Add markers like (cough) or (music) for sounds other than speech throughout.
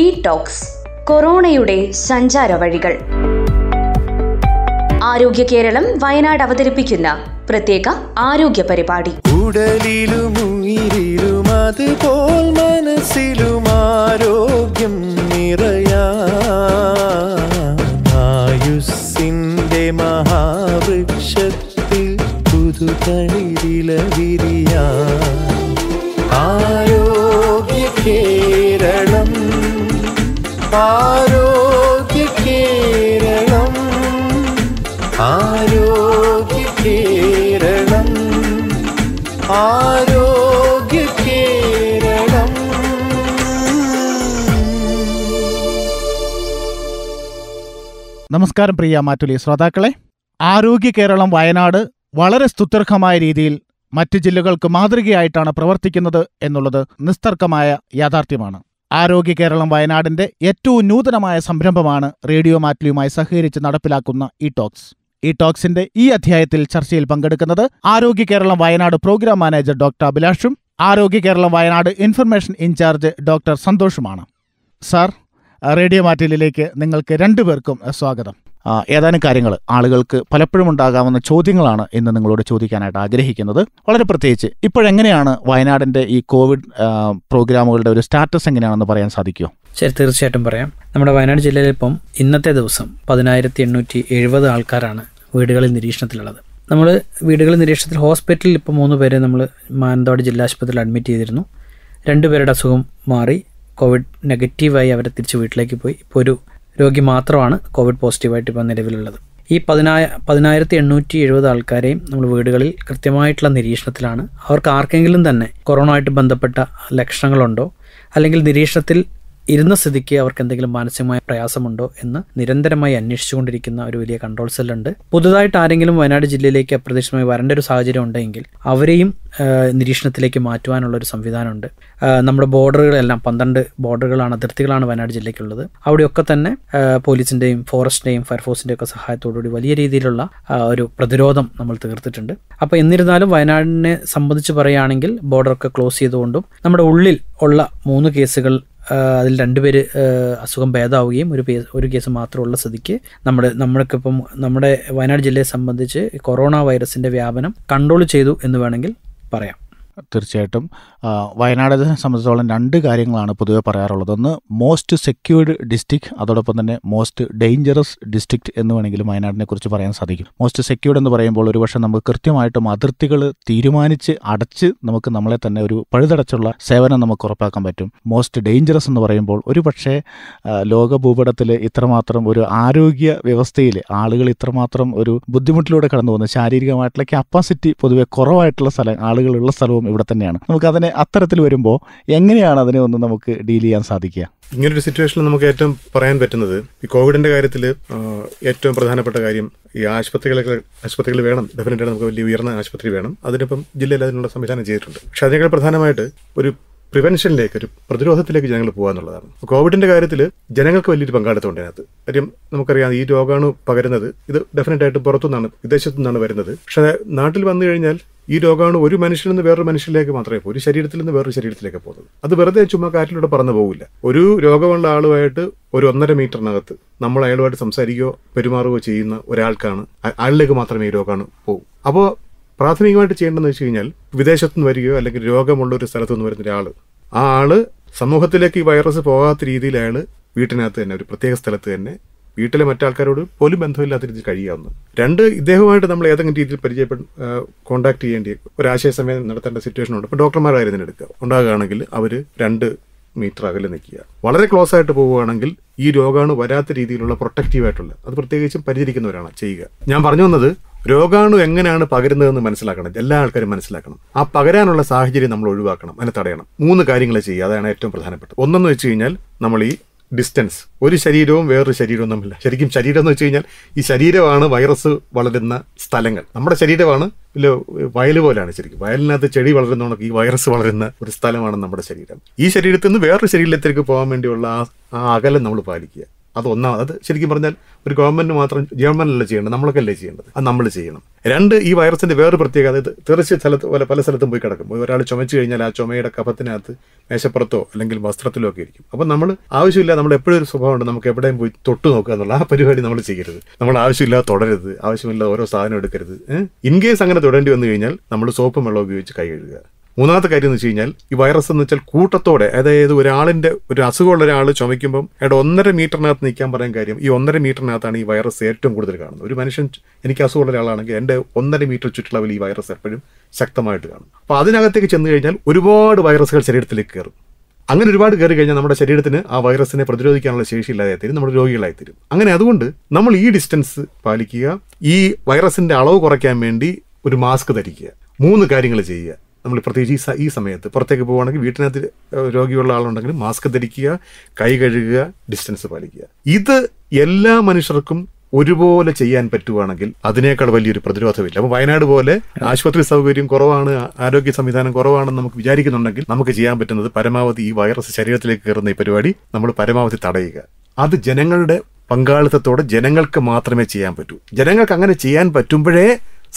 E talks കൊറോണയുടെ സഞ്ചാര വഴികൾ ആരോഗ്യ കേരളം വയനാട് അവതരിപ്പിക്കുന്ന പ്രത്യേക ആരോഗ്യ പരിപാടി ഉടലിലും ഉയിരിലും അതുപോൽ മനസ്സിലും ആരോഗ്യം നിറയാ മഹാവൃക്ഷത്തിൽ പുതുതളിരില വിരിയാ ആരോഗ്യ കേരളം ആരോഗ്യ കേരളം ആരോഗ്യ കേരളം നമസ്കാരം പ്രിയ മാറ്റുലി ശ്രോതാക്കളെ ആരോഗ്യ കേരളം വയനാട് വളരെ സ്തുത്യർഹമായ രീതിയിൽ മറ്റ് ജില്ലകൾക്ക് മാതൃകയായിട്ടാണ് പ്രവർത്തിക്കുന്നത് എന്നുള്ളത് നിസ്തർക്കമായ യാഥാർത്ഥ്യമാണ് ആരോഗ്യ കേരളം വയനാടിന്റെ ഏറ്റവും നൂതനമായ സംരംഭമാണ് റേഡിയോ മാറ്റിലുമായി സഹകരിച്ച് നടപ്പിലാക്കുന്ന ഇ ടോക്സ് ഈ ടോക്സിന്റെ ഈ അധ്യായത്തിൽ ചർച്ചയിൽ പങ്കെടുക്കുന്നത് Arogya Keralam Wayanad program manager doctor അഭിലാഷും Arogya Keralam Wayanad information incharge doctor സന്തോഷുമാണ് സാർ റേഡിയോ മാറ്റിലിലേക്ക് നിങ്ങൾക്ക് രണ്ടുപേർക്കും സ്വാഗതം ഏതാനും കാര്യങ്ങൾ ആളുകൾക്ക് പലപ്പോഴും ഉണ്ടാകാവുന്ന ചോദ്യങ്ങളാണ് ഇന്ന് നിങ്ങളോട് ചോദിക്കാനായിട്ട് ആഗ്രഹിക്കുന്നത് വളരെ പ്രത്യേകിച്ച് ഇപ്പോഴെങ്ങനെയാണ് വയനാടിൻ്റെ ഈ കോവിഡ് പ്രോഗ്രാമുകളുടെ ഒരു സ്റ്റാറ്റസ് എങ്ങനെയാണെന്ന് പറയാൻ സാധിക്കുമോ ശരി തീർച്ചയായിട്ടും പറയാം നമ്മുടെ വയനാട് ജില്ലയിൽ ഇപ്പം ഇന്നത്തെ ദിവസം പതിനായിരത്തി എണ്ണൂറ്റി എഴുപത് ആൾക്കാരാണ് വീടുകളിൽ നിരീക്ഷണത്തിലുള്ളത് നമ്മൾ വീടുകളിൽ നിരീക്ഷണത്തിൽ ഹോസ്പിറ്റലിൽ ഇപ്പോൾ മൂന്ന് പേരെ നമ്മൾ മാനന്തവാടി ജില്ലാ ആശുപത്രിയിൽ അഡ്മിറ്റ് ചെയ്തിരുന്നു രണ്ടുപേരുടെ അസുഖം മാറി കോവിഡ് നെഗറ്റീവായി അവരെ തിരിച്ച് വീട്ടിലേക്ക് പോയി ഇപ്പോൾ ഒരു രോഗി മാത്രമാണ് കോവിഡ് പോസിറ്റീവായിട്ട് ഇപ്പോൾ നിലവിലുള്ളത് ഈ പതിനായ പതിനായിരത്തി എണ്ണൂറ്റി എഴുപത് ആൾക്കാരെയും നമ്മൾ വീടുകളിൽ കൃത്യമായിട്ടുള്ള നിരീക്ഷണത്തിലാണ് അവർക്ക് ആർക്കെങ്കിലും തന്നെ കൊറോണ ആയിട്ട് ബന്ധപ്പെട്ട ലക്ഷണങ്ങളുണ്ടോ അല്ലെങ്കിൽ നിരീക്ഷണത്തിൽ ഇരുന്ന സ്ഥിതിക്ക് അവർക്ക് എന്തെങ്കിലും മാനസികമായ പ്രയാസമുണ്ടോ എന്ന് നിരന്തരമായി അന്വേഷിച്ചുകൊണ്ടിരിക്കുന്ന ഒരു വലിയ കൺട്രോൾ സെല്ലുണ്ട് പുതുതായിട്ട് ആരെങ്കിലും വയനാട് ജില്ലയിലേക്ക് അപ്രതീക്ഷിതമായി വരേണ്ട ഒരു സാഹചര്യം ഉണ്ടെങ്കിൽ അവരെയും നിരീക്ഷണത്തിലേക്ക് മാറ്റുവാനുള്ള ഒരു സംവിധാനമുണ്ട് നമ്മുടെ ബോർഡറുകളെല്ലാം പന്ത്രണ്ട് ബോർഡറുകളാണ് അതിർത്തികളാണ് വയനാട് ജില്ലയ്ക്കുള്ളത് അവിടെയൊക്കെ തന്നെ പോലീസിൻ്റെയും ഫോറസ്റ്റിൻ്റെയും ഫയർഫോഴ്സിൻ്റെയും ഒക്കെ സഹായത്തോടുകൂടി വലിയ രീതിയിലുള്ള ഒരു പ്രതിരോധം നമ്മൾ തീർത്തിട്ടുണ്ട് അപ്പോൾ എന്നിരുന്നാലും വയനാടിനെ സംബന്ധിച്ച് പറയുകയാണെങ്കിൽ ബോർഡറൊക്കെ ക്ലോസ് ചെയ്തുകൊണ്ടും നമ്മുടെ ഉള്ളിൽ ഉള്ള മൂന്ന് കേസുകൾ അതിൽ രണ്ടുപേര് അസുഖം ഭേദമാവുകയും ഒരു ഒരു കേസ് മാത്രമുള്ള സ്ഥിതിക്ക് നമ്മുടെ ഇപ്പം നമ്മുടെ വയനാട് ജില്ലയെ സംബന്ധിച്ച് കൊറോണ വൈറസിൻ്റെ വ്യാപനം കൺട്രോൾ ചെയ്തു എന്ന് വേണമെങ്കിൽ പറയാം തീർച്ചയായിട്ടും വയനാടിനെ സംബന്ധിച്ചോളം രണ്ട് കാര്യങ്ങളാണ് പൊതുവെ പറയാറുള്ളത് ഒന്ന് മോസ്റ്റ് സെക്യൂർഡ് ഡിസ്ട്രിക്ട് അതോടൊപ്പം തന്നെ മോസ്റ്റ് ഡേഞ്ചറസ് ഡിസ്ട്രിക്ട് എന്ന് വേണമെങ്കിലും വയനാടിനെ കുറിച്ച് പറയാൻ സാധിക്കും മോസ്റ്റ് സെക്യൂർഡ് എന്ന് പറയുമ്പോൾ ഒരുപക്ഷെ നമുക്ക് കൃത്യമായിട്ടും അതിർത്തികൾ തീരുമാനിച്ച് അടച്ച് നമുക്ക് നമ്മളെ തന്നെ ഒരു പഴുതടച്ചുള്ള സേവനം നമുക്ക് ഉറപ്പാക്കാൻ പറ്റും മോസ്റ്റ് ഡേഞ്ചറസ് എന്ന് പറയുമ്പോൾ ഒരുപക്ഷെ ലോക ഭൂപടത്തിൽ ഇത്രമാത്രം ഒരു ആരോഗ്യ വ്യവസ്ഥയിൽ ആളുകൾ ഇത്രമാത്രം ഒരു ബുദ്ധിമുട്ടിലൂടെ കടന്നു പോകുന്ന ശാരീരികമായിട്ടുള്ള കപ്പാസിറ്റി പൊതുവെ കുറവായിട്ടുള്ള സ്ഥലം ആളുകളുള്ള സ്ഥലവും ഇവിടെ തന്നെയാണ് നമുക്ക് അതിനെ അത്തരത്തിൽ വരുമ്പോൾ എങ്ങനെയാണ് അതിനെ ഒന്ന് നമുക്ക് ഡീൽ ചെയ്യാൻ സാധിക്കുക ഇങ്ങനൊരു സിറ്റുവേഷനിൽ നമുക്ക് ഏറ്റവും പറയാൻ പറ്റുന്നത് ഈ കോവിഡിന്റെ കാര്യത്തിൽ ഏറ്റവും പ്രധാനപ്പെട്ട കാര്യം ഈ ആശുപത്രികളൊക്കെ ആശുപത്രികൾ വേണം ഡെഫിനറ്റായിട്ട് നമുക്ക് വലിയ ഉയർന്ന ആശുപത്രി വേണം അതിനിപ്പം ജില്ലയിൽ അതിനുള്ള സംവിധാനം ചെയ്തിട്ടുണ്ട് പക്ഷെ അതിനേക്കാൾ പ്രധാനമായിട്ട് ഒരു പ്രിവെൻഷനിലേക്ക് ഒരു പ്രതിരോധത്തിലേക്ക് ജനങ്ങൾ പോകുക എന്നുള്ളതാണ് കോവിഡിന്റെ കാര്യത്തിൽ ജനങ്ങൾക്ക് വലിയൊരു പങ്കാളിത്തമുണ്ട് അതിനകത്ത് കാര്യം നമുക്കറിയാം ഈ രോഗമാണ് പകരുന്നത് ഇത് ഡെഫിനറ്റ് ആയിട്ട് പുറത്തുനിന്നാണ് വിദേശത്തു നിന്നാണ് വരുന്നത് പക്ഷേ നാട്ടിൽ വന്നു കഴിഞ്ഞാൽ ഈ രോഗമാണ് ഒരു മനുഷ്യനിൽ നിന്ന് വേറൊരു മനുഷ്യരിലേക്ക് മാത്രമേ പോകും ഒരു ശരീരത്തിൽ നിന്ന് വേറൊരു ശരീരത്തിലേക്ക് പോകുന്നത് അത് വെറുതെ ചുമ്മാ കാറ്റിലൂടെ പറന്നു പോകില്ല ഒരു രോഗമുള്ള ആളുമായിട്ട് ഒരു ഒന്നര മീറ്ററിനകത്ത് നമ്മൾ അയാളുമായിട്ട് സംസാരിക്കുകയോ പെരുമാറുകയോ ചെയ്യുന്ന ഒരാൾക്കാണ് അയാളിലേക്ക് മാത്രമേ ഈ രോഗമാണ് പോകും അപ്പോൾ പ്രാഥമികമായിട്ട് ചെയ്യേണ്ടതെന്ന് വെച്ച് കഴിഞ്ഞാൽ വിദേശത്തുനിന്ന് നിന്ന് വരികയോ അല്ലെങ്കിൽ രോഗമുള്ള ഒരു സ്ഥലത്തു നിന്ന് വരുന്ന ഒരാൾ ആ ആള് സമൂഹത്തിലേക്ക് ഈ വൈറസ് പോകാത്ത രീതിയിൽ അയാൾ വീട്ടിനകത്ത് തന്നെ ഒരു പ്രത്യേക സ്ഥലത്ത് തന്നെ വീട്ടിലെ മറ്റാൾക്കാരോട് പോലും ബന്ധമില്ലാത്ത രീതിയിൽ കഴിയാവുന്നു രണ്ട് ഇദ്ദേഹവുമായിട്ട് നമ്മൾ ഏതെങ്കിലും രീതിയിൽ പരിചയപ്പെട്ട് കോൺടാക്ട് ചെയ്യേണ്ടി ഒരാശയ സമയം നടത്തേണ്ട സിറ്റുവേഷൻ ഉണ്ട് ഇപ്പോൾ ഡോക്ടർമാരായിരുന്നു എടുക്കുക ഉണ്ടാകുകയാണെങ്കിൽ അവർ രണ്ട് മീറ്റർ അകലെ നിൽക്കുക വളരെ ക്ലോസ് ആയിട്ട് പോവുകയാണെങ്കിൽ ഈ രോഗാണു വരാത്ത രീതിയിലുള്ള പ്രൊട്ടക്റ്റീവ് ആയിട്ടുള്ള അത് പ്രത്യേകിച്ചും പരിചരിക്കുന്നവരാണ് ചെയ്യുക ഞാൻ പറഞ്ഞു വന്നത് രോഗാണു എങ്ങനെയാണ് പകരുന്നതെന്ന് മനസ്സിലാക്കണം എല്ലാ ആൾക്കാരും മനസ്സിലാക്കണം ആ പകരാനുള്ള സാഹചര്യം നമ്മൾ ഒഴിവാക്കണം അതിനെ തടയണം മൂന്ന് കാര്യങ്ങൾ ചെയ്യുക അതാണ് ഏറ്റവും പ്രധാനപ്പെട്ടത് ഒന്നെന്ന് വെച്ച് കഴിഞ്ഞാൽ നമ്മൾ ഈ ഡിസ്റ്റൻസ് ഒരു ശരീരവും വേറൊരു ശരീരവും തമ്മിൽ ശരിക്കും ശരീരം എന്ന് വെച്ച് കഴിഞ്ഞാൽ ഈ ശരീരമാണ് വൈറസ് വളരുന്ന സ്ഥലങ്ങൾ നമ്മുടെ ശരീരമാണ് ഇല്ല വയൽ പോലെയാണ് ശരിക്കും വയലിനകത്ത് ചെടി വളരുന്ന കണക്ക് ഈ വൈറസ് വളരുന്ന ഒരു സ്ഥലമാണ് നമ്മുടെ ശരീരം ഈ ശരീരത്തിൽ നിന്ന് വേറൊരു ശരീരത്തിലേക്ക് പോകാൻ വേണ്ടിയുള്ള ആ അകലം നമ്മൾ പാലിക്കുക ഒന്നാ അത് ശരിക്കും പറഞ്ഞാൽ ഒരു ഗവൺമെന്റ് മാത്രം ഗവൺമെൻറ്റല്ല ചെയ്യേണ്ടത് നമ്മളൊക്കെ അല്ലേ ചെയ്യേണ്ടത് അത് നമ്മൾ ചെയ്യണം രണ്ട് ഈ വൈറസിന്റെ വേറൊരു പ്രത്യേകത ഇത് തീർച്ച സ്ഥലത്ത് പല പല സ്ഥലത്തും പോയി കിടക്കും ഒരാൾ ചുമച്ചു കഴിഞ്ഞാൽ ആ ചുമയുടെ കഫത്തിനകത്ത് മേശപ്പുറത്തോ അല്ലെങ്കിൽ വസ്ത്രത്തിലോ ഒക്കെ ഇരിക്കും അപ്പം നമ്മൾ ആവശ്യമില്ല നമ്മൾ എപ്പോഴും ഒരു സ്വഭാവമുണ്ട് നമുക്ക് എവിടെയും പോയി തൊട്ട് നോക്കുക എന്നുള്ള ആ പരിപാടി നമ്മൾ ചെയ്യരുത് നമ്മൾ ആവശ്യമില്ലാതെ തുടരുത് ആവശ്യമില്ലാതെ ഓരോ സാധനം എടുക്കരുത് ഇൻ കേസ് അങ്ങനെ തുടരേണ്ടി വന്നു കഴിഞ്ഞാൽ നമ്മൾ സോപ്പും വെള്ളം ഉപയോഗിച്ച് കൈ കഴുകുക മൂന്നാമത്തെ കാര്യം എന്ന് വെച്ച് കഴിഞ്ഞാൽ ഈ വൈറസ് എന്ന് വെച്ചാൽ കൂട്ടത്തോടെ അതായത് ഒരാളിൻ്റെ ഒരു അസുഖമുള്ള ഒരാൾ ചുമയ്ക്കുമ്പം അയാളുടെ ഒന്നര മീറ്ററിനകത്ത് നിൽക്കാൻ പറയാൻ കാര്യം ഈ ഒന്നര മീറ്ററിനകത്താണ് ഈ വൈറസ് ഏറ്റവും കൂടുതൽ കാണുന്നത് ഒരു മനുഷ്യൻ എനിക്ക് അസുഖമുള്ള ഒരാളാണെങ്കിൽ എൻ്റെ ഒന്നര മീറ്റർ ചുറ്റളവിൽ ഈ വൈറസ് എപ്പോഴും ശക്തമായിട്ട് കാണും അപ്പോൾ അതിനകത്തേക്ക് ചെന്ന് കഴിഞ്ഞാൽ ഒരുപാട് വൈറസുകൾ ശരീരത്തിലേക്ക് കയറും അങ്ങനെ ഒരുപാട് കയറി കഴിഞ്ഞാൽ നമ്മുടെ ശരീരത്തിന് ആ വൈറസിനെ പ്രതിരോധിക്കാനുള്ള ശേഷി ഇല്ലാതെ തരും നമ്മുടെ രോഗികളായി തരും അങ്ങനെ അതുകൊണ്ട് നമ്മൾ ഈ ഡിസ്റ്റൻസ് പാലിക്കുക ഈ വൈറസിൻ്റെ അളവ് കുറയ്ക്കാൻ വേണ്ടി ഒരു മാസ്ക് ധരിക്കുക മൂന്ന് കാര്യങ്ങൾ ചെയ്യുക നമ്മൾ പ്രത്യേകിച്ച് ഈ ഈ സമയത്ത് പുറത്തേക്ക് പോകുകയാണെങ്കിൽ വീട്ടിനകത്ത് രോഗിയുള്ള ആളുണ്ടെങ്കിൽ മാസ്ക് ധരിക്കുക കൈ കഴുകുക ഡിസ്റ്റൻസ് പാലിക്കുക ഇത് എല്ലാ മനുഷ്യർക്കും ഒരുപോലെ ചെയ്യാൻ പറ്റുവാണെങ്കിൽ അതിനേക്കാൾ വലിയൊരു പ്രതിരോധമില്ല അപ്പോൾ വയനാട് പോലെ ആശുപത്രി സൗകര്യം കുറവാണ് ആരോഗ്യ സംവിധാനം കുറവാണെന്ന് നമുക്ക് വിചാരിക്കുന്നുണ്ടെങ്കിൽ നമുക്ക് ചെയ്യാൻ പറ്റുന്നത് പരമാവധി ഈ വൈറസ് ശരീരത്തിലേക്ക് കയറുന്ന ഈ പരിപാടി നമ്മൾ പരമാവധി തടയുക അത് ജനങ്ങളുടെ പങ്കാളിത്തത്തോടെ ജനങ്ങൾക്ക് മാത്രമേ ചെയ്യാൻ പറ്റൂ ജനങ്ങൾക്ക് അങ്ങനെ ചെയ്യാൻ പറ്റുമ്പോഴേ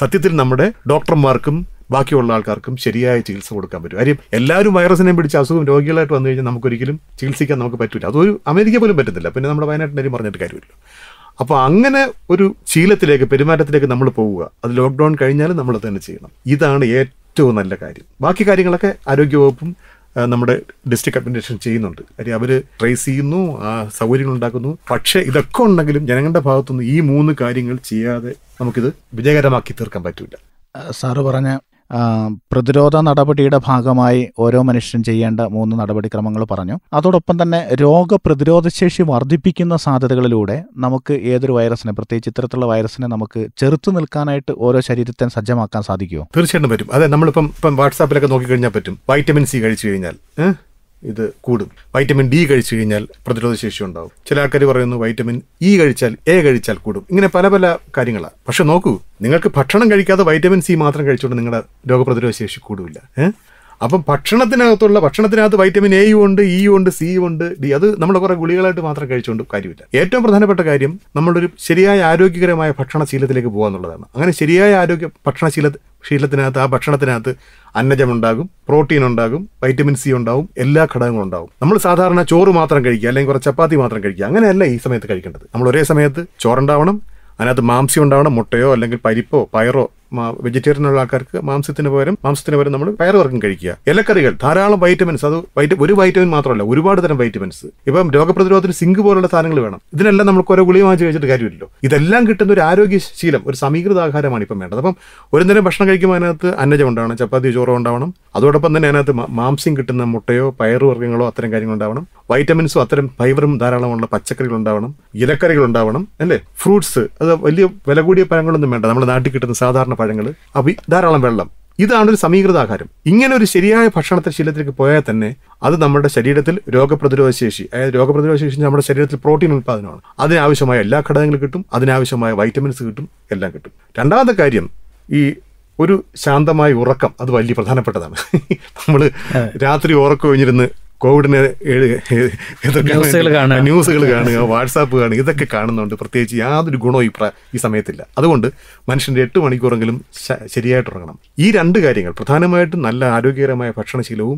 സത്യത്തിൽ നമ്മുടെ ഡോക്ടർമാർക്കും ബാക്കിയുള്ള ആൾക്കാർക്കും ശരിയായ ചികിത്സ കൊടുക്കാൻ പറ്റും കാര്യം എല്ലാവരും വൈറസിനെ പിടിച്ച അസുഖം രോഗികളായിട്ട് വന്നു കഴിഞ്ഞാൽ നമുക്കൊരിക്കലും ചികിത്സിക്കാൻ നമുക്ക് പറ്റില്ല അതൊരു അമേരിക്ക പോലും പറ്റുന്നില്ല പിന്നെ നമ്മുടെ വയനാട്ടിൻ്റെ പറഞ്ഞിട്ട് കാര്യമില്ല അപ്പോൾ അങ്ങനെ ഒരു ശീലത്തിലേക്ക് പെരുമാറ്റത്തിലേക്ക് നമ്മൾ പോവുക അത് ലോക്ക്ഡൗൺ കഴിഞ്ഞാലും നമ്മൾ തന്നെ ചെയ്യണം ഇതാണ് ഏറ്റവും നല്ല കാര്യം ബാക്കി കാര്യങ്ങളൊക്കെ ആരോഗ്യവകുപ്പും നമ്മുടെ ഡിസ്ട്രിക്ട് അഡ്മിനിസ്ട്രേഷൻ ചെയ്യുന്നുണ്ട് കാര്യം അവർ ട്രേസ് ചെയ്യുന്നു സൗകര്യങ്ങൾ ഉണ്ടാക്കുന്നു പക്ഷേ ഇതൊക്കെ ഉണ്ടെങ്കിലും ജനങ്ങളുടെ ഭാഗത്തുനിന്ന് ഈ മൂന്ന് കാര്യങ്ങൾ ചെയ്യാതെ നമുക്കിത് വിജയകരമാക്കി തീർക്കാൻ പറ്റില്ല സാറ് പറഞ്ഞ പ്രതിരോധ നടപടിയുടെ ഭാഗമായി ഓരോ മനുഷ്യരും ചെയ്യേണ്ട മൂന്ന് നടപടിക്രമങ്ങൾ പറഞ്ഞു അതോടൊപ്പം തന്നെ രോഗപ്രതിരോധ ശേഷി വർദ്ധിപ്പിക്കുന്ന സാധ്യതകളിലൂടെ നമുക്ക് ഏതൊരു വൈറസിനെ പ്രത്യേകിച്ച് ഇത്തരത്തിലുള്ള വൈറസിനെ നമുക്ക് ചെറുത്തു നിൽക്കാനായിട്ട് ഓരോ ശരീരത്തെ സജ്ജമാക്കാൻ സാധിക്കുമോ തീർച്ചയായിട്ടും പറ്റും അതെ നമ്മളിപ്പം ഇപ്പം വാട്സാപ്പിലൊക്കെ നോക്കിക്കഴിഞ്ഞാൽ പറ്റും വൈറ്റമിൻ സി കഴിച്ചു കഴിഞ്ഞാൽ ഇത് കൂടും വൈറ്റമിൻ ഡി കഴിച്ചു കഴിഞ്ഞാൽ പ്രതിരോധ ശേഷി ഉണ്ടാവും ചില ആൾക്കാർ പറയുന്നു വൈറ്റമിൻ ഇ e കഴിച്ചാൽ എ കഴിച്ചാൽ കൂടും ഇങ്ങനെ പല പല കാര്യങ്ങളാണ് പക്ഷെ നോക്കൂ നിങ്ങൾക്ക് ഭക്ഷണം കഴിക്കാതെ വൈറ്റമിൻ സി മാത്രം കഴിച്ചുകൊണ്ട് നിങ്ങളുടെ രോഗപ്രതിരോധ ശേഷി കൂടില്ല അപ്പം ഭക്ഷണത്തിനകത്തുള്ള ഭക്ഷണത്തിനകത്ത് വൈറ്റമിൻ എയും ഉണ്ട് ഇയും e ഉണ്ട് സിയും ഉണ്ട് ഡി അത് നമ്മൾ കുറേ ഗുളികളായിട്ട് മാത്രം കഴിച്ചുകൊണ്ട് കാര്യമില്ല ഏറ്റവും പ്രധാനപ്പെട്ട കാര്യം നമ്മളൊരു ശരിയായ ആരോഗ്യകരമായ ഭക്ഷണശീലത്തിലേക്ക് പോകുക എന്നുള്ളതാണ് അങ്ങനെ ശരിയായ ആരോഗ്യ ഭക്ഷണശീല ശീലത്തിനകത്ത് ആ ഭക്ഷണത്തിനകത്ത് അന്നജം ഉണ്ടാകും പ്രോട്ടീൻ ഉണ്ടാകും വൈറ്റമിൻ സി ഉണ്ടാകും എല്ലാ ഘടകങ്ങളും ഉണ്ടാകും നമ്മൾ സാധാരണ ചോറ് മാത്രം കഴിക്കുക അല്ലെങ്കിൽ കുറച്ച് ചപ്പാത്തി മാത്രം കഴിക്കുക അങ്ങനെയല്ല ഈ സമയത്ത് കഴിക്കേണ്ടത് നമ്മൾ ഒരേ സമയത്ത് ചോറുണ്ടാവണം അതിനകത്ത് മാംസ്യം ഉണ്ടാവണം മുട്ടയോ അല്ലെങ്കിൽ പരിപ്പോ പയറോ വെജിറ്റേറിയൻ ഉള്ള ആൾക്കാർക്ക് മാംസത്തിന് പകരം മാംസത്തിന് പകരം നമ്മൾ പയറുവർഗ്ഗം കഴിക്കുക ഇലക്കറികൾ ധാരാളം വൈറ്റമിൻസ് അത് ഒരു വൈറ്റമിൻ മാത്രമല്ല ഒരുപാട് തരം വൈറ്റമിൻസ് ഇപ്പം രോഗപ്രതിരോധത്തിന് സിങ്ക് പോലുള്ള സാധനങ്ങൾ വേണം ഇതിനെല്ലാം നമുക്ക് ഓരോ ഗുളി വാങ്ങിച്ച് കഴിച്ചിട്ട് കാര്യമില്ലല്ലോ ഇതെല്ലാം കിട്ടുന്ന ഒരു ആരോഗ്യ ശീലം ഒരു സമീകൃത ആഹാരമാണ് ഇപ്പം വേണ്ടത് അപ്പം ഒരു നേരം ഭക്ഷണം കഴിക്കുമ്പോൾ അതിനകത്ത് അന്നജം ഉണ്ടാവണം ചപ്പാത്തി ചോറോ ഉണ്ടാവണം അതോടൊപ്പം തന്നെ അതിനകത്ത് മാംസ്യം കിട്ടുന്ന മുട്ടയോ പയറുവർഗ്ഗങ്ങളോ അത്തരം കാര്യങ്ങൾ ഉണ്ടാവണം വൈറ്റമിൻസും അത്തരം ഫൈബറും ധാരാളമുള്ള പച്ചക്കറികൾ ഉണ്ടാവണം ഇലക്കറികൾ ഉണ്ടാവണം അല്ലേ ഫ്രൂട്ട്സ് അത് വലിയ വില കൂടിയ പഴങ്ങളൊന്നും വേണ്ട നമ്മുടെ നാട്ടിൽ കിട്ടുന്ന സാധാരണ പഴങ്ങൾ അപ്പൊ ധാരാളം വെള്ളം ഇതാണ് ഒരു സമീകൃത ആഹാരം ഇങ്ങനെ ഒരു ശരിയായ ഭക്ഷണത്തെ ശീലത്തിലേക്ക് പോയാൽ തന്നെ അത് നമ്മുടെ ശരീരത്തിൽ രോഗപ്രതിരോധ ശേഷി അതായത് രോഗപ്രതിരോധ ശേഷി നമ്മുടെ ശരീരത്തിൽ പ്രോട്ടീൻ ഉൽപ്പാദനമാണ് അതിനാവശ്യമായ എല്ലാ ഘടകങ്ങളും കിട്ടും അതിനാവശ്യമായ വൈറ്റമിൻസ് കിട്ടും എല്ലാം കിട്ടും രണ്ടാമത്തെ കാര്യം ഈ ഒരു ശാന്തമായ ഉറക്കം അത് വലിയ പ്രധാനപ്പെട്ടതാണ് (laughs) നമ്മൾ രാത്രി ഉറക്കം കഴിഞ്ഞിരുന്ന് കോവിഡിനെ ന്യൂസുകൾ കാണുക വാട്സാപ്പ് കാണുക ഇതൊക്കെ കാണുന്നുണ്ട് പ്രത്യേകിച്ച് യാതൊരു ഗുണവും ഈ ഈ സമയത്തില്ല അതുകൊണ്ട് മനുഷ്യൻ്റെ എട്ട് മണിക്കൂറെങ്കിലും ശരിയായിട്ട് ഉറങ്ങണം ഈ രണ്ട് കാര്യങ്ങൾ പ്രധാനമായിട്ടും നല്ല ആരോഗ്യകരമായ ഭക്ഷണശീലവും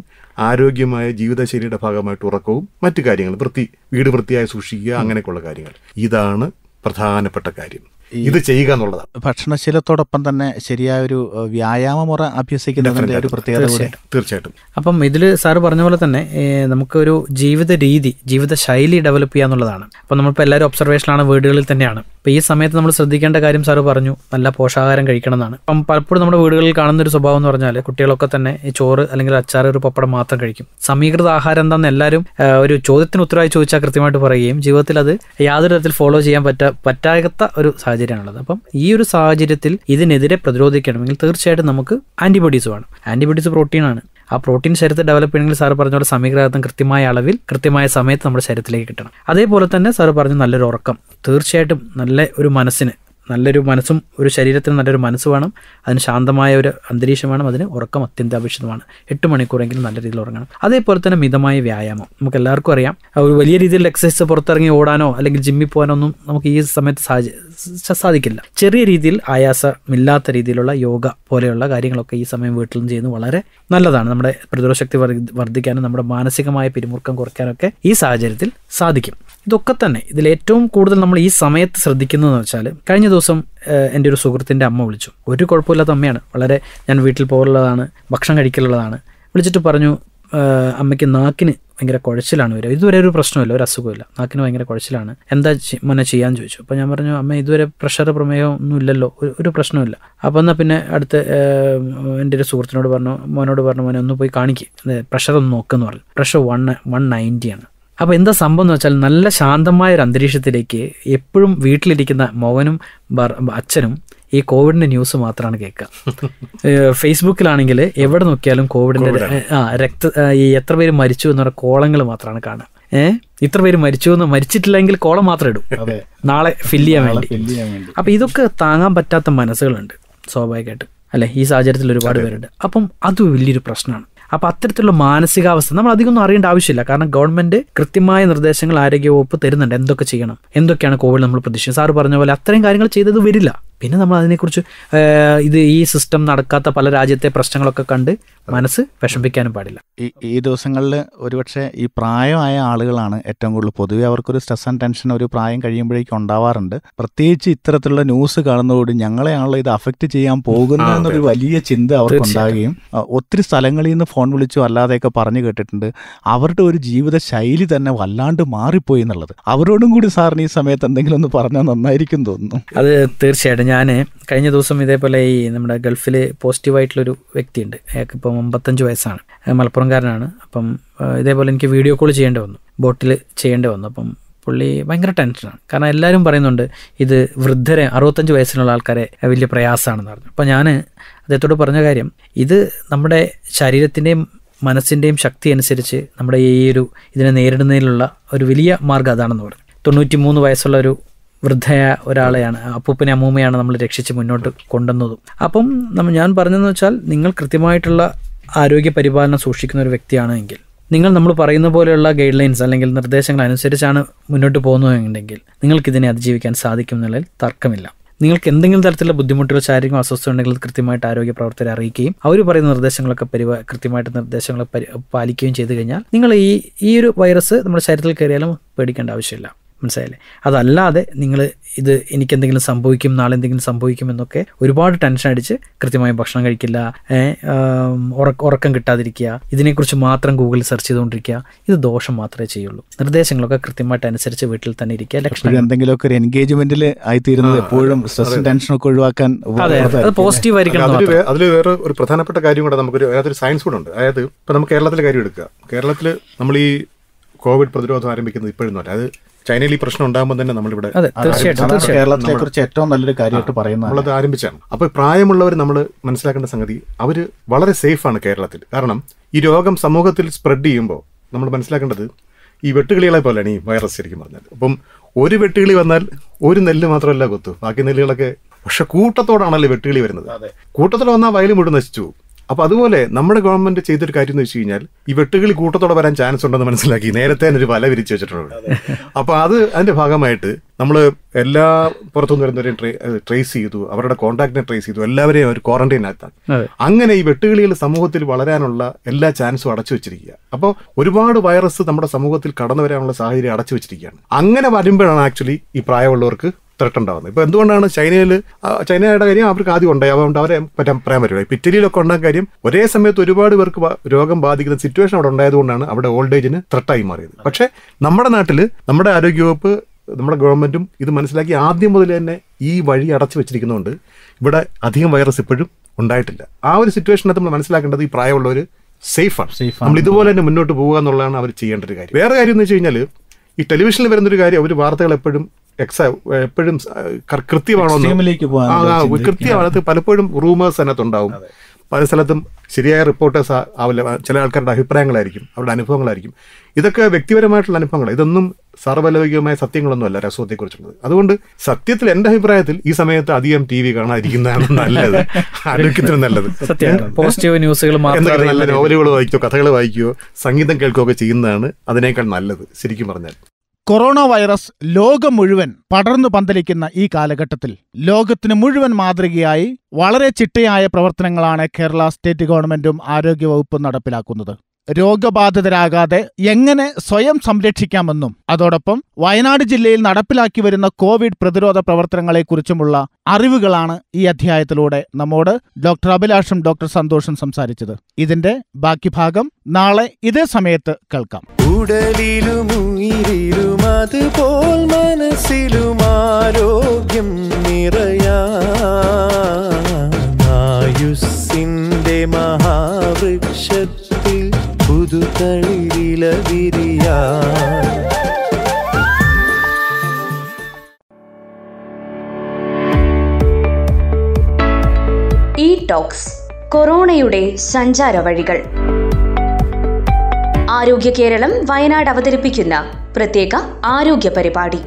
ആരോഗ്യമായ ജീവിതശൈലിയുടെ ഭാഗമായിട്ട് ഉറക്കവും മറ്റു കാര്യങ്ങൾ വൃത്തി വീട് വൃത്തിയായി സൂക്ഷിക്കുക അങ്ങനെയൊക്കെയുള്ള കാര്യങ്ങൾ ഇതാണ് പ്രധാനപ്പെട്ട കാര്യം ഇത് ചെയ്യുക എന്നുള്ളതാണ് ഭക്ഷണശീലത്തോടൊപ്പം തന്നെ ശരിയായ ഒരു വ്യായാമ മുറ അഭ്യസിക്കുന്നതിന്റെ ഒരു പ്രത്യേകത തീർച്ചയായിട്ടും അപ്പം ഇതിൽ സാറ് പറഞ്ഞ പോലെ തന്നെ നമുക്കൊരു ജീവിത രീതി ജീവിത ശൈലി ഡെവലപ്പ് ചെയ്യാന്നുള്ളതാണ് എന്നുള്ളതാണ് അപ്പം നമ്മളിപ്പോൾ എല്ലാവരും ഒബ്സർവേഷനാണ് വീടുകളിൽ തന്നെയാണ് അപ്പോൾ ഈ സമയത്ത് നമ്മൾ ശ്രദ്ധിക്കേണ്ട കാര്യം സാറ് പറഞ്ഞു നല്ല പോഷകാഹാരം കഴിക്കണം എന്നാണ് അപ്പം പലപ്പോഴും നമ്മുടെ വീടുകളിൽ കാണുന്ന ഒരു സ്വഭാവം എന്ന് പറഞ്ഞാൽ കുട്ടികളൊക്കെ തന്നെ ഈ ചോറ് അല്ലെങ്കിൽ അച്ചാർ ഒരു പപ്പടം മാത്രം കഴിക്കും സമീകൃത ആഹാരം എന്താണെന്ന് എല്ലാവരും ഒരു ചോദ്യത്തിന് ഉത്തരവായി ചോദിച്ചാൽ കൃത്യമായിട്ട് പറയുകയും ജീവിതത്തിൽ അത് യാതൊരു തരത്തിൽ ഫോളോ ചെയ്യാൻ പറ്റ പറ്റാത്ത ഒരു സാഹചര്യമാണുള്ളത് അപ്പം ഈ ഒരു സാഹചര്യത്തിൽ ഇതിനെതിരെ പ്രതിരോധിക്കണമെങ്കിൽ തീർച്ചയായിട്ടും നമുക്ക് ആൻറ്റിബോഡീസ് വേണം ആൻറ്റിബോഡീസ് പ്രോട്ടീനാണ് ആ പ്രോട്ടീൻ ശരീരത്തെ ഡെവലപ്പ് ചെയ്യണമെങ്കിൽ സാർ പറഞ്ഞ പോലെ സമീകൃതം കൃത്യമായ അളവിൽ കൃത്യമായ സമയത്ത് നമ്മുടെ ശരീരത്തിലേക്ക് കിട്ടണം അതേപോലെ തന്നെ സാർ പറഞ്ഞ നല്ലൊരു ഉറക്കം തീർച്ചയായിട്ടും നല്ല ഒരു മനസ്സിന് നല്ലൊരു മനസ്സും ഒരു ശരീരത്തിന് നല്ലൊരു മനസ്സ് വേണം അതിന് ശാന്തമായ ഒരു അന്തരീക്ഷം വേണം അതിന് ഉറക്കം അത്യന്താപേക്ഷിതമാണ് എട്ട് മണിക്കൂറെങ്കിലും നല്ല രീതിയിൽ ഉറങ്ങണം അതേപോലെ തന്നെ മിതമായ വ്യായാമം നമുക്ക് എല്ലാവർക്കും അറിയാം ഒരു വലിയ രീതിയിൽ എക്സസൈസ് പുറത്തിറങ്ങി ഓടാനോ അല്ലെങ്കിൽ ജിമ്മിൽ പോകാനോ ഒന്നും നമുക്ക് ഈ സമയത്ത് സാഹചര്യം സാധിക്കില്ല ചെറിയ രീതിയിൽ ആയാസമില്ലാത്ത രീതിയിലുള്ള യോഗ പോലെയുള്ള കാര്യങ്ങളൊക്കെ ഈ സമയം വീട്ടിലും ചെയ്യുന്നത് വളരെ നല്ലതാണ് നമ്മുടെ ശക്തി വർദ്ധിക്കാനും നമ്മുടെ മാനസികമായ പിരിമുറുക്കം കുറയ്ക്കാനൊക്കെ ഈ സാഹചര്യത്തിൽ സാധിക്കും ഇതൊക്കെ തന്നെ ഇതിൽ ഏറ്റവും കൂടുതൽ നമ്മൾ ഈ സമയത്ത് ശ്രദ്ധിക്കുന്നതെന്ന് വെച്ചാൽ കഴിഞ്ഞ ദിവസം എൻ്റെ ഒരു സുഹൃത്തിൻ്റെ അമ്മ വിളിച്ചു ഒരു കുഴപ്പമില്ലാത്ത അമ്മയാണ് വളരെ ഞാൻ വീട്ടിൽ പോകാനുള്ളതാണ് ഭക്ഷണം കഴിക്കലുള്ളതാണ് വിളിച്ചിട്ട് പറഞ്ഞു അമ്മയ്ക്ക് നാക്കിന് ഭയങ്കര കുഴച്ചിലാണ് വരിക ഇതുവരെ ഒരു പ്രശ്നമില്ല ഒരു അസുഖമില്ല നാക്കിന് ഭയങ്കര കുഴച്ചിലാണ് എന്താ മോനെ ചെയ്യാൻ ചോദിച്ചു അപ്പോൾ ഞാൻ പറഞ്ഞു അമ്മ ഇതുവരെ പ്രഷർ പ്രമേയം ഒന്നും ഇല്ലല്ലോ ഒരു പ്രശ്നമില്ല അപ്പോൾ എന്നാൽ പിന്നെ അടുത്ത് എൻ്റെ ഒരു സുഹൃത്തിനോട് പറഞ്ഞു മോനോട് പറഞ്ഞു മോനെ ഒന്ന് പോയി കാണിക്കുക പ്രഷർ ഒന്ന് നോക്കുമെന്ന് പറഞ്ഞു പ്രഷർ വൺ വൺ നയൻറ്റിയാണ് അപ്പോൾ എന്താ സംഭവം എന്ന് വെച്ചാൽ നല്ല ശാന്തമായ ഒരു അന്തരീക്ഷത്തിലേക്ക് എപ്പോഴും വീട്ടിലിരിക്കുന്ന മോനും അച്ഛനും ഈ കോവിഡിന്റെ ന്യൂസ് മാത്രമാണ് കേൾക്കുക ഫേസ്ബുക്കിലാണെങ്കിൽ എവിടെ നോക്കിയാലും കോവിഡിന്റെ ആ രക്ത ഈ എത്ര പേര് മരിച്ചു എന്ന് പറഞ്ഞ കോളങ്ങൾ മാത്രമാണ് കാണുക ഏഹ് ഇത്ര പേര് മരിച്ചു എന്ന് മരിച്ചിട്ടില്ലെങ്കിൽ കോളം മാത്രം ഇടും നാളെ ഫില്ല് ചെയ്യാൻ വേണ്ടി അപ്പൊ ഇതൊക്കെ താങ്ങാൻ പറ്റാത്ത മനസ്സുകളുണ്ട് സ്വാഭാവികമായിട്ട് അല്ലെ ഈ സാഹചര്യത്തിൽ ഒരുപാട് പേരുണ്ട് അപ്പം അത് വലിയൊരു പ്രശ്നമാണ് അപ്പൊ അത്തരത്തിലുള്ള മാനസികാവസ്ഥ നമ്മൾ ഒന്നും അറിയേണ്ട ആവശ്യമില്ല കാരണം ഗവൺമെന്റ് കൃത്യമായ നിർദ്ദേശങ്ങൾ ആരോഗ്യവകുപ്പ് തരുന്നുണ്ട് എന്തൊക്കെ ചെയ്യണം എന്തൊക്കെയാണ് കോവിഡ് നമ്മൾ പ്രതീക്ഷിച്ചത് സാറ് പറഞ്ഞ പോലെ അത്രയും കാര്യങ്ങൾ ചെയ്തത് വരില്ല പിന്നെ നമ്മൾ അതിനെക്കുറിച്ച് ഇത് ഈ സിസ്റ്റം നടക്കാത്ത പല രാജ്യത്തെ പ്രശ്നങ്ങളൊക്കെ കണ്ട് മനസ്സ് വിഷമിക്കാനും പാടില്ല ഈ ഈ ദിവസങ്ങളിൽ ഒരുപക്ഷെ ഈ പ്രായമായ ആളുകളാണ് ഏറ്റവും കൂടുതൽ പൊതുവെ അവർക്കൊരു സ്ട്രെസ് ആൻഡ് ടെൻഷൻ ഒരു പ്രായം കഴിയുമ്പോഴേക്കും ഉണ്ടാവാറുണ്ട് പ്രത്യേകിച്ച് ഇത്തരത്തിലുള്ള ന്യൂസ് കാണുന്നതോട് ഞങ്ങളെയാണല്ലോ ഇത് അഫക്റ്റ് ചെയ്യാൻ പോകുന്നതെന്നൊരു വലിയ ചിന്ത അവർക്ക് ഉണ്ടാവുകയും ഒത്തിരി സ്ഥലങ്ങളിൽ നിന്ന് ഫോൺ ഫോൺ വിളിച്ചോ അല്ലാതെയൊക്കെ പറഞ്ഞു കേട്ടിട്ടുണ്ട് അവരുടെ ഒരു ജീവിത ശൈലി തന്നെ വല്ലാണ്ട് മാറിപ്പോയി എന്നുള്ളത് അവരോടും കൂടി സാറിന് ഈ സമയത്ത് എന്തെങ്കിലും ഒന്ന് പറഞ്ഞാൽ നന്നായിരിക്കും തോന്നുന്നു അത് തീർച്ചയായിട്ടും ഞാൻ കഴിഞ്ഞ ദിവസം ഇതേപോലെ ഈ നമ്മുടെ ഗൾഫിൽ പോസിറ്റീവായിട്ടുള്ളൊരു വ്യക്തിയുണ്ട് അയാൾക്ക് ഇപ്പം അമ്പത്തഞ്ച് വയസ്സാണ് മലപ്പുറംകാരനാണ് അപ്പം ഇതേപോലെ എനിക്ക് വീഡിയോ കോൾ ചെയ്യേണ്ടി വന്നു ബോട്ടിൽ ചെയ്യേണ്ടി വന്നു അപ്പം പുള്ളി ഭയങ്കര ടെൻഷനാണ് കാരണം എല്ലാവരും പറയുന്നുണ്ട് ഇത് വൃദ്ധരെ അറുപത്തഞ്ച് വയസ്സിനുള്ള ആൾക്കാരെ വലിയ പ്രയാസമാണെന്ന് പറഞ്ഞു അപ്പോൾ ഞാൻ അദ്ദേഹത്തോട് പറഞ്ഞ കാര്യം ഇത് നമ്മുടെ ശരീരത്തിൻ്റെയും മനസ്സിൻ്റെയും ശക്തി അനുസരിച്ച് നമ്മുടെ ഈ ഒരു ഇതിനെ നേരിടുന്നതിലുള്ള ഒരു വലിയ മാർഗം അതാണെന്ന് പറഞ്ഞു തൊണ്ണൂറ്റി മൂന്ന് വയസ്സുള്ള ഒരു വൃദ്ധയ ഒരാളെയാണ് അപ്പൂപ്പനെ അമ്മൂമ്മയാണ് നമ്മൾ രക്ഷിച്ച് മുന്നോട്ട് കൊണ്ടുവന്നതും അപ്പം ഞാൻ പറഞ്ഞതെന്ന് വെച്ചാൽ നിങ്ങൾ കൃത്യമായിട്ടുള്ള ആരോഗ്യ പരിപാലനം സൂക്ഷിക്കുന്ന ഒരു വ്യക്തിയാണെങ്കിൽ നിങ്ങൾ നമ്മൾ പറയുന്ന പോലെയുള്ള ഗൈഡ് ലൈൻസ് അല്ലെങ്കിൽ നിർദ്ദേശങ്ങൾ അനുസരിച്ചാണ് മുന്നോട്ട് പോകുന്നതെങ്കിൽ നിങ്ങൾക്ക് ഇതിനെ അതിജീവിക്കാൻ സാധിക്കും എന്നുള്ളതിൽ തർക്കമില്ല നിങ്ങൾക്ക് എന്തെങ്കിലും തരത്തിലുള്ള ബുദ്ധിമുട്ടുകളോ ശാരീരികം അസ്വസ്ഥ ഉണ്ടെങ്കിൽ കൃത്യമായിട്ട് ആരോഗ്യ പ്രവർത്തകരെ അറിയിക്കുകയും അവർ പറയുന്ന നിർദ്ദേശങ്ങളൊക്കെ പരിവ കൃത്യമായിട്ട് നിർദ്ദേശങ്ങളെ പാലിക്കുകയും ചെയ്തു കഴിഞ്ഞാൽ നിങ്ങൾ ഈ ഈ ഒരു വൈറസ് നമ്മുടെ ശരീരത്തിൽ കയറിയാലും പേടിക്കേണ്ട ആവശ്യമില്ല മനസ്സിലായില്ലേ അതല്ലാതെ നിങ്ങൾ ഇത് എനിക്കെന്തെങ്കിലും സംഭവിക്കും നാളെ എന്തെങ്കിലും സംഭവിക്കും എന്നൊക്കെ ഒരുപാട് ടെൻഷൻ അടിച്ച് കൃത്യമായി ഭക്ഷണം കഴിക്കില്ല ഉറക്കം കിട്ടാതിരിക്കുക ഇതിനെക്കുറിച്ച് മാത്രം ഗൂഗിളിൽ സെർച്ച് ചെയ്തുകൊണ്ടിരിക്കുക ഇത് ദോഷം മാത്രമേ ചെയ്യുള്ളൂ നിർദ്ദേശങ്ങളൊക്കെ കൃത്യമായിട്ട് അനുസരിച്ച് വീട്ടിൽ തന്നെ ഇരിക്കുക ലക്ഷണം എന്തെങ്കിലുമൊക്കെ ഒരു എൻഗേജ്മെന്റിൽ ആയിത്തീരുന്നത് എപ്പോഴും സ്ട്രെസ്സും ടെൻഷനൊക്കെ ഒഴിവാക്കാൻ അതെ അത് പോസിറ്റീവ് ആയിരിക്കണം അതിൽ വേറെ ഒരു പ്രധാനപ്പെട്ട കാര്യം കൂടെ നമുക്കൊരു അതിനകത്തൊരു സയൻസ് കൂടെ ഉണ്ട് അതായത് ഇപ്പം നമുക്ക് കേരളത്തിലെ കാര്യം എടുക്കുക കേരളത്തിൽ നമ്മൾ ഈ കോവിഡ് പ്രതിരോധം ആരംഭിക്കുന്നത് ഇപ്പോഴൊന്നുമല്ല അത് ചൈനയിൽ ഈ പ്രശ്നം ഉണ്ടാകുമ്പോൾ തന്നെ നമ്മളിവിടെ കേരളത്തെ കുറിച്ച് ഏറ്റവും നല്ലൊരു കാര്യമായിട്ട് പറയുന്നത് നമ്മളത് ആരംഭിച്ചാണ് അപ്പോൾ പ്രായമുള്ളവർ നമ്മൾ മനസ്സിലാക്കേണ്ട സംഗതി അവർ വളരെ സേഫാണ് കേരളത്തിൽ കാരണം ഈ രോഗം സമൂഹത്തിൽ സ്പ്രെഡ് ചെയ്യുമ്പോൾ നമ്മൾ മനസ്സിലാക്കേണ്ടത് ഈ വെട്ടുകിളികളെ പോലെയാണ് ഈ വൈറസ് ശരിക്കും പറഞ്ഞാൽ അപ്പം ഒരു വെട്ടുകിളി വന്നാൽ ഒരു നെല്ല് മാത്രമല്ല കൊത്തു ബാക്കി നെല്ലുകളൊക്കെ പക്ഷെ കൂട്ടത്തോടാണല്ലോ വെട്ടുകിളി വരുന്നത് കൂട്ടത്തോടെ വന്നാൽ വയലും മുഴുവൻ നശിച്ചു അപ്പോൾ അതുപോലെ നമ്മുടെ ഗവൺമെന്റ് ചെയ്തൊരു കാര്യം എന്ന് വെച്ച് കഴിഞ്ഞാൽ ഈ വെട്ടുകിളി കൂട്ടത്തോടെ വരാൻ ചാൻസ് ഉണ്ടെന്ന് മനസ്സിലാക്കി നേരത്തെ തന്നെ ഒരു വല വിരിച്ചു വെച്ചിട്ടുണ്ട് അപ്പോൾ അത് അതിന്റെ ഭാഗമായിട്ട് നമ്മൾ എല്ലാ പുറത്തുനിന്ന് വരുന്നവരെയും ട്രേസ് ചെയ്തു അവരുടെ കോൺടാക്ടിനെ ട്രേസ് ചെയ്തു എല്ലാവരെയും അവർ ക്വാറന്റൈനാക്കി അങ്ങനെ ഈ വെട്ടുകളിയിൽ സമൂഹത്തിൽ വളരാനുള്ള എല്ലാ ചാൻസും അടച്ചു വെച്ചിരിക്കുക അപ്പോൾ ഒരുപാട് വൈറസ് നമ്മുടെ സമൂഹത്തിൽ കടന്നു വരാനുള്ള സാഹചര്യം അടച്ചു വെച്ചിരിക്കുകയാണ് അങ്ങനെ വരുമ്പോഴാണ് ആക്ച്വലി ഈ പ്രായമുള്ളവർക്ക് ത്രെട്ട് ഉണ്ടാകുന്നത് ഇപ്പൊ എന്തുകൊണ്ടാണ് ചൈനയിൽ ചൈനയുടെ കാര്യം അവർക്ക് ആദ്യം ഉണ്ടായി അതുകൊണ്ട് അവരെ പറ്റാൻ പറയാൻ പറ്റില്ല ഇപ്പൊ ഇറ്റലിയിലൊക്കെ ഉണ്ടാകുന്ന കാര്യം ഒരേ സമയത്ത് ഒരുപാട് പേർക്ക് രോഗം ബാധിക്കുന്ന സിറ്റുവേഷൻ അവിടെ ഉണ്ടായതുകൊണ്ടാണ് അവിടെ ഓൾഡ് ഏജിന് ത്രെട്ടായി മാറിയത് പക്ഷേ നമ്മുടെ നാട്ടിൽ നമ്മുടെ ആരോഗ്യവകുപ്പ് നമ്മുടെ ഗവൺമെന്റും ഇത് മനസ്സിലാക്കി ആദ്യം മുതൽ തന്നെ ഈ വഴി അടച്ചു വെച്ചിരിക്കുന്നതുകൊണ്ട് ഇവിടെ അധികം വൈറസ് ഇപ്പോഴും ഉണ്ടായിട്ടില്ല ആ ഒരു സിറ്റുവേഷനെ നമ്മൾ മനസ്സിലാക്കേണ്ടത് ഈ പ്രായമുള്ളവർ സേഫാണ് സേഫ് നമ്മൾ ഇതുപോലെ തന്നെ മുന്നോട്ട് പോകുക എന്നുള്ളതാണ് അവർ ചെയ്യേണ്ട ഒരു കാര്യം വേറെ കാര്യം എന്ന് വെച്ച് കഴിഞ്ഞാൽ ഈ ടെലിവിഷനിൽ വരുന്നൊരു കാര്യം അവർ വാർത്തകൾ എപ്പോഴും എക്സാ എപ്പോഴും കൃത്യമാണോ കൃത്യമാണ് പലപ്പോഴും റൂമേഴ്സ് അതിനകത്തുണ്ടാവും പല സ്ഥലത്തും ശരിയായ റിപ്പോർട്ടേഴ്സ് ആവില്ല ചില ആൾക്കാരുടെ അഭിപ്രായങ്ങളായിരിക്കും അവരുടെ അനുഭവങ്ങളായിരിക്കും ഇതൊക്കെ വ്യക്തിപരമായിട്ടുള്ള അനുഭവങ്ങൾ ഇതൊന്നും സർവ്വലൗകികമായ സത്യങ്ങളൊന്നുമല്ല രസത്തെക്കുറിച്ചുള്ളത് അതുകൊണ്ട് സത്യത്തിൽ എന്റെ അഭിപ്രായത്തിൽ ഈ സമയത്ത് അധികം ടി വി കാണാതിരിക്കുന്നതാണ് നല്ലത് ആരോഗ്യത്തിന് നല്ലത് പോസിറ്റീവ് ന്യൂസുകൾ നല്ല നോവലുകൾ വായിക്കുകയോ കഥകൾ വായിക്കുകയോ സംഗീതം കേൾക്കുകയോ ഒക്കെ ചെയ്യുന്നതാണ് അതിനേക്കാൾ നല്ലത് ശരിക്കും പറഞ്ഞാൽ കൊറോണ വൈറസ് ലോകം മുഴുവൻ പടർന്നു പന്തലിക്കുന്ന ഈ കാലഘട്ടത്തിൽ ലോകത്തിന് മുഴുവൻ മാതൃകയായി വളരെ ചിട്ടയായ പ്രവർത്തനങ്ങളാണ് കേരള സ്റ്റേറ്റ് ഗവൺമെന്റും ആരോഗ്യവകുപ്പും നടപ്പിലാക്കുന്നത് രോഗബാധിതരാകാതെ എങ്ങനെ സ്വയം സംരക്ഷിക്കാമെന്നും അതോടൊപ്പം വയനാട് ജില്ലയിൽ നടപ്പിലാക്കി വരുന്ന കോവിഡ് പ്രതിരോധ പ്രവർത്തനങ്ങളെക്കുറിച്ചുമുള്ള അറിവുകളാണ് ഈ അധ്യായത്തിലൂടെ നമ്മോട് ഡോക്ടർ അഭിലാഷും ഡോക്ടർ സന്തോഷും സംസാരിച്ചത് ഇതിന്റെ ബാക്കി ഭാഗം നാളെ ഇതേ സമയത്ത് കേൾക്കാം ഉടലിലും നിറയാ കരളിരില ടോക്സ് കൊറോണയുടെ സഞ്ചാര വഴികൾ ആരോഗ്യ കേരളം വയനാട് അവതരിപ്പിക്കുന്ന പ്രത്യേക ആരോഗ്യ പരിപാടി